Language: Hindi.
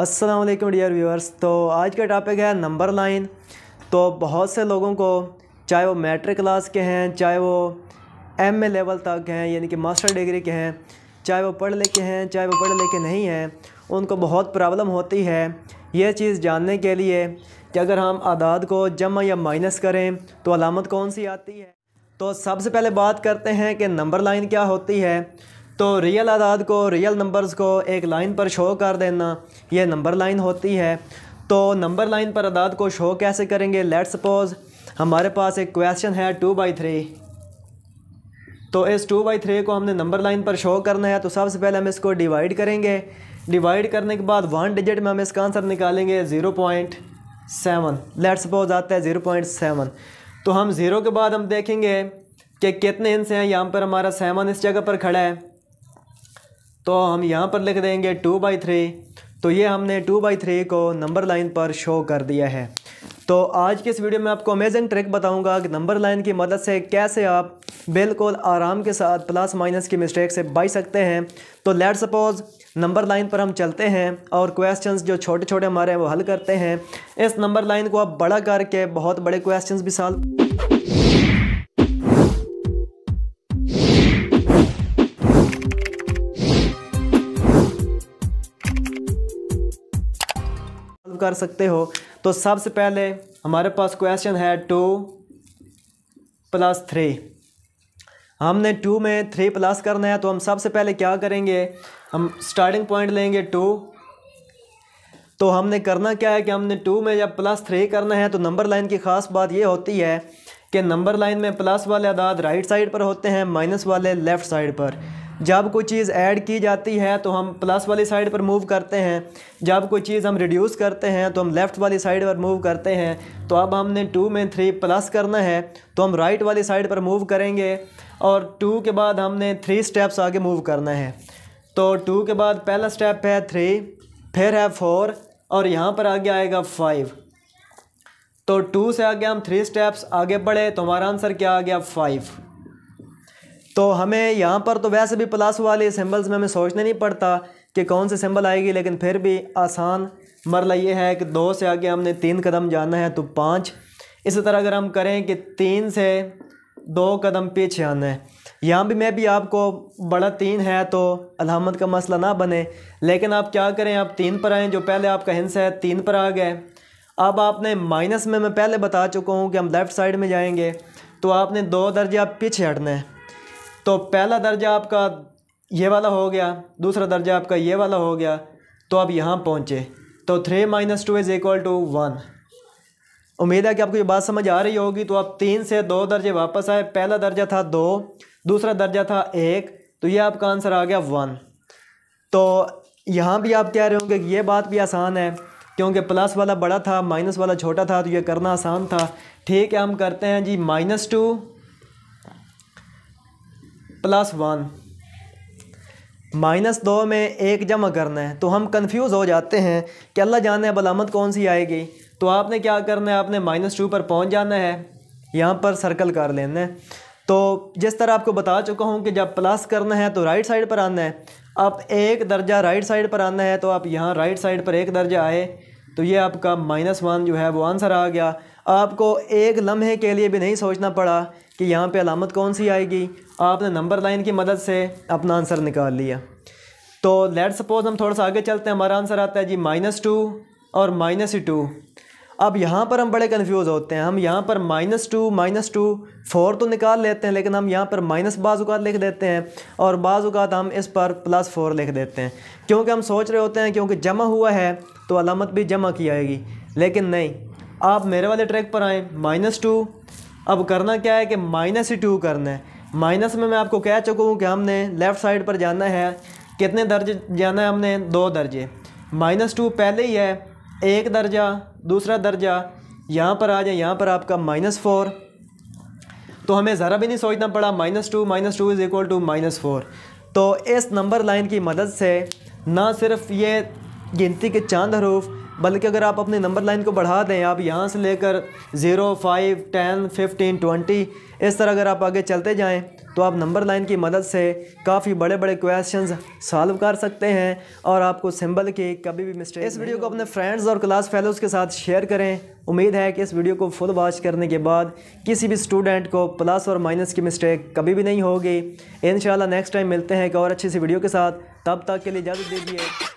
असलम डियर व्यूअर्स तो आज का टॉपिक है नंबर लाइन तो बहुत से लोगों को चाहे वो मैट्रिक क्लास के हैं चाहे वो एम ए लेवल तक हैं यानी कि मास्टर डिग्री के हैं चाहे वो पढ़ लिखे हैं चाहे वो पढ़ लिखे नहीं हैं उनको बहुत प्रॉब्लम होती है ये चीज़ जानने के लिए कि अगर हम आदाद को जमा या माइनस करें तो अलामत कौन सी आती है तो सबसे पहले बात करते हैं कि नंबर लाइन क्या होती है तो रियल आदाद को रियल नंबर्स को एक लाइन पर शो कर देना यह नंबर लाइन होती है तो नंबर लाइन पर आदाद को शो कैसे करेंगे लेट सपोज़ हमारे पास एक क्वेश्चन है टू बाई थ्री तो इस टू बाई थ्री को हमने नंबर लाइन पर शो करना है तो सबसे पहले हम इसको डिवाइड करेंगे डिवाइड करने के बाद वन डिजिट में हम इसका आंसर निकालेंगे zero point seven let suppose आता है ज़ीरो पॉइंट सेवन तो हम ज़ीरो के बाद हम देखेंगे कि कितने इंस हैं यहाँ पर हमारा सेवन इस जगह पर खड़ा है तो हम यहाँ पर लिख देंगे टू बाई थ्री तो ये हमने टू बाई थ्री को नंबर लाइन पर शो कर दिया है तो आज के इस वीडियो में आपको अमेजिंग ट्रिक बताऊंगा कि नंबर लाइन की मदद से कैसे आप बिल्कुल आराम के साथ प्लस माइनस की मिस्टेक से बच सकते हैं तो लेट सपोज़ नंबर लाइन पर हम चलते हैं और क्वेश्चंस जो छोटे छोटे हमारे हैं वो हल करते हैं इस नंबर लाइन को आप बड़ा करके बहुत बड़े क्वेश्चन भी सॉल्व कर सकते हो तो सबसे पहले हमारे पास क्वेश्चन है टू प्लस थ्री हमने टू में थ्री प्लस करना है तो हम सबसे पहले क्या करेंगे हम स्टार्टिंग पॉइंट लेंगे टू तो हमने करना क्या है कि हमने टू में जब प्लस थ्री करना है तो नंबर लाइन की ख़ास बात ये होती है कि नंबर लाइन में प्लस वाले अदाद राइट साइड पर होते हैं माइनस वाले लेफ़्ट साइड पर जब कोई चीज़ ऐड की जाती है तो हम प्लस वाली साइड पर मूव करते हैं जब कोई चीज़ हम रिड्यूस करते हैं तो हम लेफ़्ट वाली साइड पर मूव करते हैं तो अब हमने टू में थ्री प्लस करना है तो हम राइट वाली साइड पर मूव करेंगे और टू के बाद हमने थ्री स्टेप्स आगे मूव करना है तो टू के बाद पहला स्टेप है थ्री फिर है फोर और यहाँ पर आगे आएगा फाइव तो टू से आगे हम थ्री स्टेप्स आगे बढ़े तो हमारा आंसर क्या आ गया फाइव तो हमें यहाँ पर तो वैसे भी प्लस वाले सिंबल्स में हमें सोचना नहीं पड़ता कि कौन से सिंबल आएगी लेकिन फिर भी आसान मरला ये है कि दो से आगे हमने तीन कदम जाना है तो पाँच इसी तरह अगर हम करें कि तीन से दो कदम पीछे आना है यहाँ भी मैं भी आपको बड़ा तीन है तो अलहमद का मसला ना बने लेकिन आप क्या करें आप तीन पर आएँ जो पहले आपका हिंस है तीन पर आ गए अब आपने माइनस में मैं पहले बता चुका हूँ कि हम लेफ़्ट साइड में जाएंगे तो आपने दो दर्जे आप पीछे हटना है तो पहला दर्जा आपका ये वाला हो गया दूसरा दर्जा आपका ये वाला हो गया तो आप यहाँ पहुँचे तो three minus two is equal to one उम्मीद है कि आपको ये बात समझ आ रही होगी तो आप तीन से दो दर्जे वापस आए पहला दर्जा था दो दूसरा दर्जा था एक तो ये आपका आंसर आ गया वन तो यहाँ भी आप कह रहे होंगे कि ये बात भी आसान है क्योंकि प्लस वाला बड़ा था माइनस वाला छोटा था तो ये करना आसान था ठीक है हम करते हैं जी minus two plus one minus दो में एक जमा करना है तो हम कंफ्यूज हो जाते हैं कि अल्लाह जाने अब अलामत कौन सी आएगी तो आपने क्या करना है आपने माइनस टू पर पहुंच जाना है यहाँ पर सर्कल कर लेना है तो जिस तरह आपको बता चुका हूँ कि जब प्लस करना है तो राइट साइड पर आना है अब एक दर्जा राइट साइड पर आना है तो आप यहाँ राइट साइड पर एक दर्जा आए तो ये आपका माइनस वन जो है वो आंसर आ गया आपको एक लम्हे के लिए भी नहीं सोचना पड़ा कि यहाँ पे अलामत कौन सी आएगी आपने नंबर लाइन की मदद से अपना आंसर निकाल लिया तो लेट सपोज हम थोड़ा सा आगे चलते हैं हमारा आंसर आता है जी माइनस टू और माइनस ही टू अब यहाँ पर हम बड़े कन्फ्यूज़ होते हैं हम यहाँ पर minus two minus two four तो निकाल लेते हैं लेकिन हम यहाँ पर माइनस बाज़ात लिख देते हैं और बाज़ात हम इस पर प्लस फोर लिख देते हैं क्योंकि हम सोच रहे होते हैं क्योंकि जमा हुआ है तो अलामत भी जमा की आएगी लेकिन नहीं आप मेरे वाले ट्रैक पर आएँ माइनस टू अब करना क्या है कि माइनस ही टू करना है माइनस में मैं आपको कह चुका हूँ कि हमने लेफ़्ट साइड पर जाना है कितने दर्जे जाना है हमने दो दर्जे माइनस टू पहले ही है एक दर्जा दूसरा दर्जा यहाँ पर आ जाए यहाँ पर आपका माइनस फोर तो हमें ज़रा भी नहीं सोचना पड़ा minus two minus two is equal to minus four तो इस नंबर लाइन की मदद से ना सिर्फ ये गिनती के चांद हरूफ बल्कि अगर आप अपने नंबर लाइन को बढ़ा दें आप यहाँ से लेकर zero five ten fifteen twenty इस तरह अगर आप आगे चलते जाएँ तो आप नंबर लाइन की मदद से काफ़ी बड़े बड़े क्वेश्चंस सॉल्व कर सकते हैं और आपको सिंबल की कभी भी मिस्टेक इस वीडियो को अपने फ्रेंड्स और क्लास फेलोज़ के साथ शेयर करें उम्मीद है कि इस वीडियो को फुल वॉच करने के बाद किसी भी स्टूडेंट को प्लस और माइनस की मिस्टेक कभी भी नहीं होगी इन नेक्स्ट टाइम मिलते हैं एक और अच्छी सी वीडियो के साथ तब तक के लिए इजाज़त दीजिए